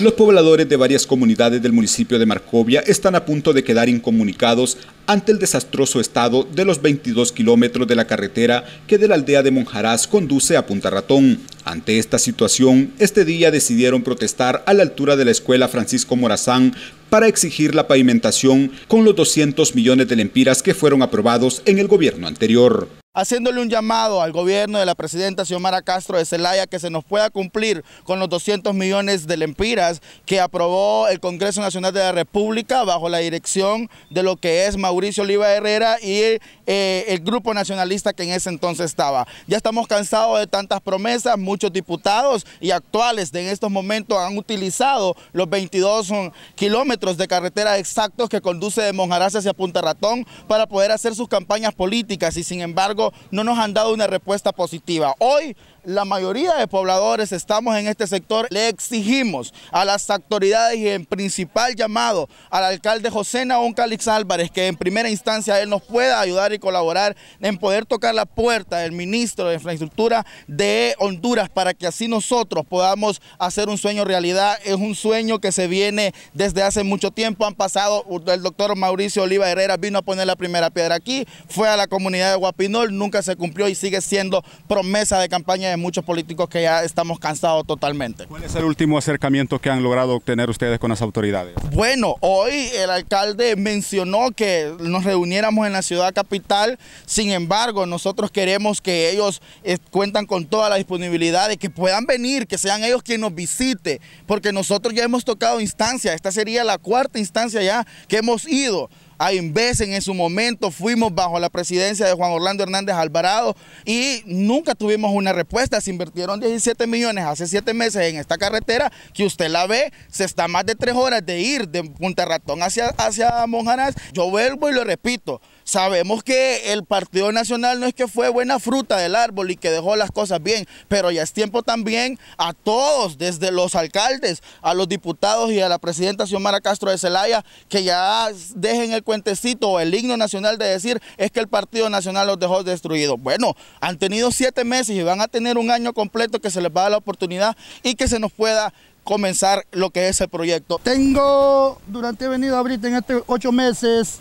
Los pobladores de varias comunidades del municipio de Marcovia están a punto de quedar incomunicados ante el desastroso estado de los 22 kilómetros de la carretera que de la aldea de Monjaraz conduce a Punta Ratón. Ante esta situación, este día decidieron protestar a la altura de la escuela Francisco Morazán para exigir la pavimentación con los 200 millones de lempiras que fueron aprobados en el gobierno anterior. Haciéndole un llamado al gobierno de la presidenta Xiomara Castro de Celaya que se nos pueda cumplir con los 200 millones de lempiras que aprobó el Congreso Nacional de la República bajo la dirección de lo que es Mauricio Mauricio Oliva Herrera y eh, el grupo nacionalista que en ese entonces estaba. Ya estamos cansados de tantas promesas, muchos diputados y actuales de en estos momentos han utilizado los 22 mm, kilómetros de carretera exactos que conduce de Monjaraz hacia Punta Ratón para poder hacer sus campañas políticas y sin embargo no nos han dado una respuesta positiva. Hoy la mayoría de pobladores estamos en este sector, le exigimos a las autoridades y en principal llamado al alcalde José Naón Calix Álvarez que en primer primera instancia él nos pueda ayudar y colaborar en poder tocar la puerta del ministro de Infraestructura de Honduras para que así nosotros podamos hacer un sueño realidad. Es un sueño que se viene desde hace mucho tiempo. Han pasado, el doctor Mauricio Oliva Herrera vino a poner la primera piedra aquí, fue a la comunidad de Guapinol, nunca se cumplió y sigue siendo promesa de campaña de muchos políticos que ya estamos cansados totalmente. ¿Cuál es el último acercamiento que han logrado obtener ustedes con las autoridades? Bueno, hoy el alcalde mencionó que nos reuniéramos en la ciudad capital. Sin embargo, nosotros queremos que ellos eh, cuentan con toda la disponibilidad de que puedan venir, que sean ellos quienes nos visite, porque nosotros ya hemos tocado instancia esta sería la cuarta instancia ya que hemos ido. Hay veces en su momento fuimos bajo la presidencia de Juan Orlando Hernández Alvarado y nunca tuvimos una respuesta. Se invirtieron 17 millones hace 7 meses en esta carretera que usted la ve, se está más de 3 horas de ir de Punta Ratón hacia, hacia Monjarás. Yo vuelvo y lo repito. Sabemos que el Partido Nacional no es que fue buena fruta del árbol y que dejó las cosas bien, pero ya es tiempo también a todos, desde los alcaldes, a los diputados y a la presidenta Xiomara Castro de Celaya, que ya dejen el cuentecito o el himno nacional de decir es que el Partido Nacional los dejó destruidos. Bueno, han tenido siete meses y van a tener un año completo que se les va a dar la oportunidad y que se nos pueda comenzar lo que es el proyecto. Tengo, durante he venido ahorita en estos ocho meses,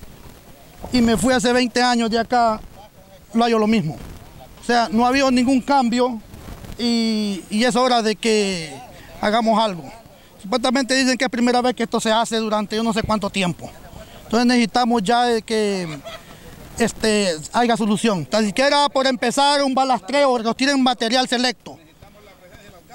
y me fui hace 20 años de acá, lo hallo lo mismo. O sea, no ha habido ningún cambio y, es hora de que hagamos algo. Supuestamente dicen que es primera vez que esto se hace durante yo no sé cuánto tiempo. Entonces necesitamos ya que este, haya solución. Tan siquiera por empezar un balastreo, porque nos tienen material selecto.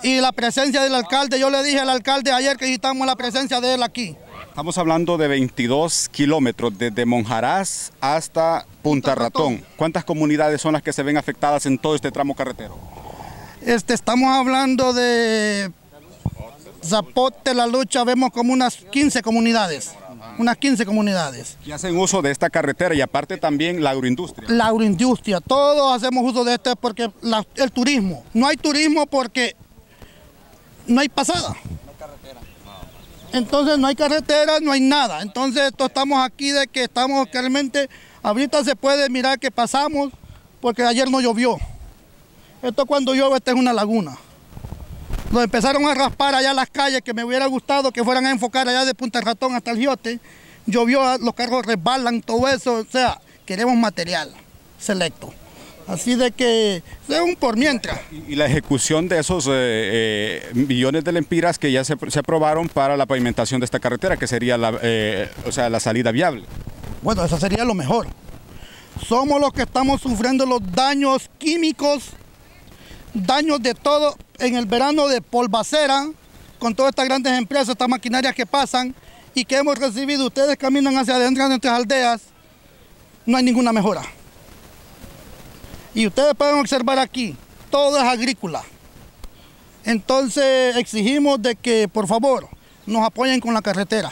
Y la presencia del alcalde, yo le dije al alcalde ayer que necesitamos la presencia de él aquí. Estamos hablando de 22 kilómetros desde Monjarás hasta Punta Ratón. ¿Cuántas comunidades son las que se ven afectadas en todo este tramo carretero? Este, estamos hablando de Zapote, La Lucha, vemos como unas 15 comunidades. Unas 15 comunidades. Y hacen uso de esta carretera y aparte también la agroindustria. La agroindustria, todos hacemos uso de esta porque el turismo. No hay turismo porque no hay pasada. Entonces no hay carretera, no hay nada. Entonces esto estamos aquí de que estamos realmente, ahorita se puede mirar que pasamos porque ayer no llovió. Esto cuando llueve, esta es una laguna. Nos empezaron a raspar allá las calles que me hubiera gustado que fueran a enfocar allá de Punta Ratón hasta el Giote. Llovió, ah, los carros resbalan, todo eso. O sea, queremos material selecto. Así de que de un por mientras. ¿Y la ejecución de esos eh, eh, millones de lempiras que ya se, aprobaron para la pavimentación de esta carretera, que sería eh, o sea, la salida viable? Bueno, eso sería lo mejor. Somos los que estamos sufriendo los daños químicos, daños de todo en el verano de polvacera, con todas estas grandes empresas, estas maquinarias que pasan y que hemos recibido. Ustedes caminan hacia adentro de nuestras aldeas, no hay ninguna mejora. Y ustedes pueden observar aquí, todo es agrícola. Entonces exigimos de que por favor nos apoyen con la carretera.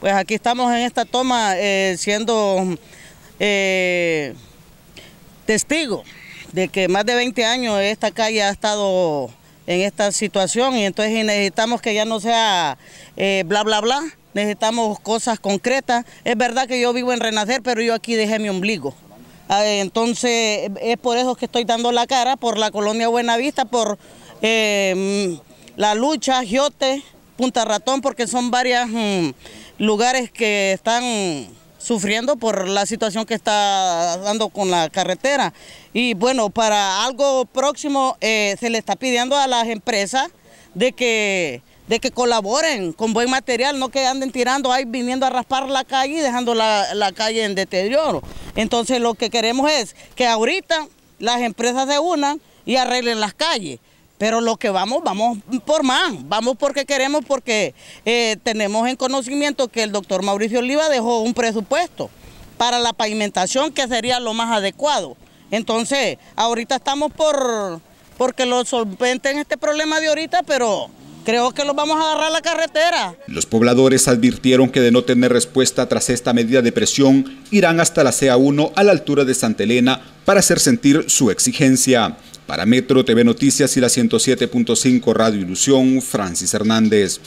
Pues aquí estamos en esta toma eh, siendo eh, testigo de que más de 20 años esta calle ha estado en esta situación y entonces necesitamos que ya no sea eh, bla, bla, bla, necesitamos cosas concretas. Es verdad que yo vivo en Renacer, pero yo aquí dejé mi ombligo. Ah, entonces es por eso que estoy dando la cara por la colonia Buenavista, por em, la lucha, Giote, Punta Ratón, porque son varios mm, lugares que están sufriendo por la situación que está dando con la carretera. Y bueno, para algo próximo eh, se le está pidiendo a las empresas de que, de que colaboren con buen material, no que anden tirando ahí, viniendo a raspar la calle y dejando la calle en deterioro. Entonces lo que queremos es que ahorita las empresas se unan y arreglen las calles. Pero lo que vamos, vamos por más, vamos porque queremos, porque eh, tenemos en conocimiento que el doctor Mauricio Oliva dejó un presupuesto para la pavimentación que sería lo más adecuado. Entonces, ahorita estamos por porque lo solventen este problema de ahorita, pero creo que los vamos a agarrar a la carretera. Los pobladores advirtieron que de no tener respuesta tras esta medida de presión, irán hasta la CA1 a la altura de Santa Elena para hacer sentir su exigencia. Para Metro TV Noticias y la 107.5 Radio Ilusión, Francis Hernández.